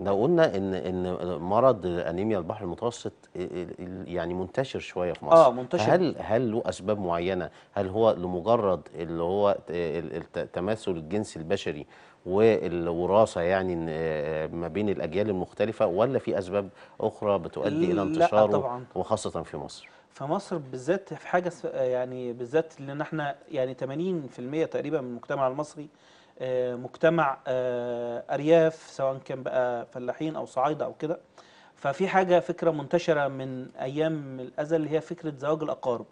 لو قلنا ان ان مرض انيميا البحر المتوسط يعني منتشر شويه في مصر اه منتشر هل هل له اسباب معينه هل هو لمجرد اللي هو التماثل الجنس البشري والوراثه يعني آه، ما بين الاجيال المختلفه ولا في اسباب اخرى بتؤدي الى انتشاره لا طبعا. وخاصه في مصر في مصر بالذات في حاجه يعني بالذات لان احنا يعني 80% تقريبا من المجتمع المصري آه، مجتمع آه، ارياف سواء كان بقى فلاحين او صعايده او كده ففي حاجه فكره منتشره من ايام الازل اللي هي فكره زواج الاقارب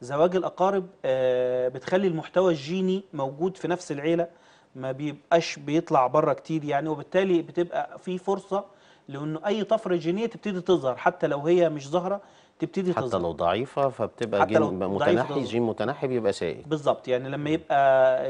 زواج الاقارب آه، بتخلي المحتوى الجيني موجود في نفس العيله ما بيبقاش بيطلع بره كتير يعني وبالتالي بتبقى في فرصه لانه اي طفره جينيه تبتدي تظهر حتى لو هي مش ظاهره تبتدي حتى تظهر. لو ضعيفه فبتبقى جين متنحي جين متنحي بيبقى سائل بالظبط يعني لما يبقى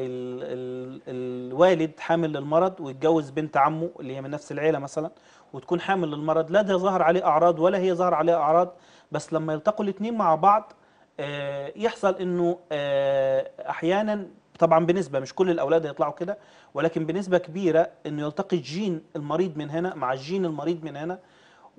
الوالد حامل للمرض ويتجوز بنت عمه اللي هي من نفس العيله مثلا وتكون حامل للمرض لا ده ظهر عليه اعراض ولا هي ظهر عليها اعراض بس لما يلتقوا الاثنين مع بعض آه، يحصل انه آه، احيانا طبعا بنسبه مش كل الاولاد هيطلعوا كده ولكن بنسبه كبيره انه يلتقي الجين المريض من هنا مع الجين المريض من هنا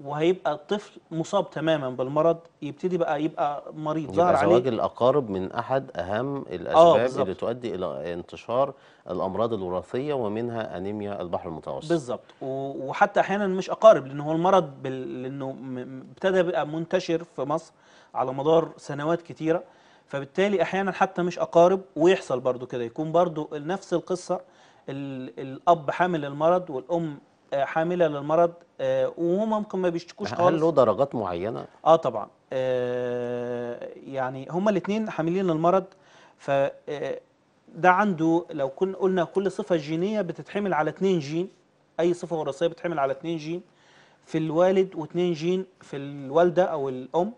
وهيبقى الطفل مصاب تماما بالمرض يبتدي بقى يبقى مريض ظهر عليه زواج الاقارب من احد اهم آه، الاسباب اللي تؤدي الى انتشار الامراض الوراثيه ومنها انيميا البحر المتوسط بالظبط وحتى احيانا مش اقارب لان هو المرض لانه ابتدى بقى منتشر في مصر على مدار سنوات كثيره فبالتالي احيانا حتى مش اقارب ويحصل برضو كده يكون برضو نفس القصه الاب حامل المرض والام آه، حامله للمرض آه، وهم ممكن ما بيشتكوش خالص هل له درجات معينه اه طبعا آه، يعني هما الاثنين حاملين للمرض ف ده عنده لو كنا قلنا كل صفه جينيه بتتحمل على اثنين جين اي صفه وراثيه بتتحمل على اثنين جين في الوالد واثنين جين في الوالده او الام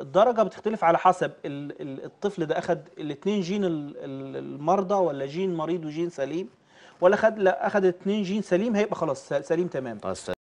الدرجة بتختلف على حسب الطفل ده أخد الاثنين جين المرضى ولا جين مريض وجين سليم ولا خد لا اخد 2 جين سليم هيبقى خلاص سليم تمام